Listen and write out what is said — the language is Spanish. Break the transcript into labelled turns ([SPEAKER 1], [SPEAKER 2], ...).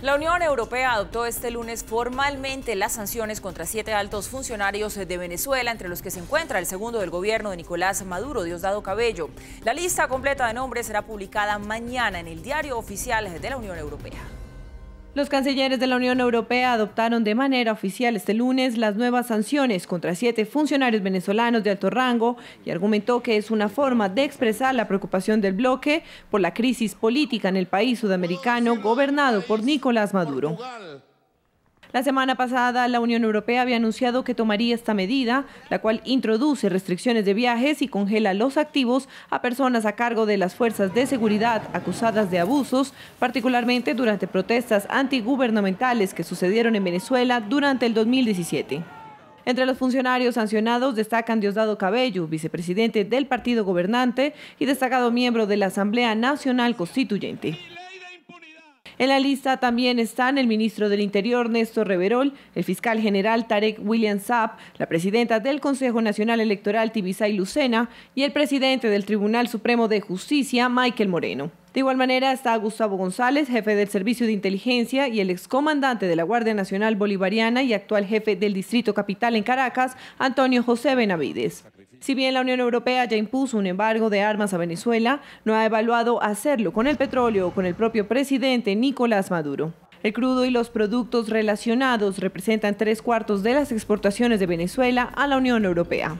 [SPEAKER 1] La Unión Europea adoptó este lunes formalmente las sanciones contra siete altos funcionarios de Venezuela, entre los que se encuentra el segundo del gobierno de Nicolás Maduro, Diosdado Cabello. La lista completa de nombres será publicada mañana en el Diario Oficial de la Unión Europea.
[SPEAKER 2] Los cancilleres de la Unión Europea adoptaron de manera oficial este lunes las nuevas sanciones contra siete funcionarios venezolanos de alto rango y argumentó que es una forma de expresar la preocupación del bloque por la crisis política en el país sudamericano gobernado por Nicolás Maduro. La semana pasada, la Unión Europea había anunciado que tomaría esta medida, la cual introduce restricciones de viajes y congela los activos a personas a cargo de las fuerzas de seguridad acusadas de abusos, particularmente durante protestas antigubernamentales que sucedieron en Venezuela durante el 2017. Entre los funcionarios sancionados destacan Diosdado Cabello, vicepresidente del partido gobernante y destacado miembro de la Asamblea Nacional Constituyente. En la lista también están el ministro del Interior, Néstor Reverol, el fiscal general Tarek William Saab, la presidenta del Consejo Nacional Electoral, Tibisay Lucena, y el presidente del Tribunal Supremo de Justicia, Michael Moreno. De igual manera está Gustavo González, jefe del Servicio de Inteligencia y el excomandante de la Guardia Nacional Bolivariana y actual jefe del Distrito Capital en Caracas, Antonio José Benavides. Si bien la Unión Europea ya impuso un embargo de armas a Venezuela, no ha evaluado hacerlo con el petróleo o con el propio presidente Nicolás Maduro. El crudo y los productos relacionados representan tres cuartos de las exportaciones de Venezuela a la Unión Europea.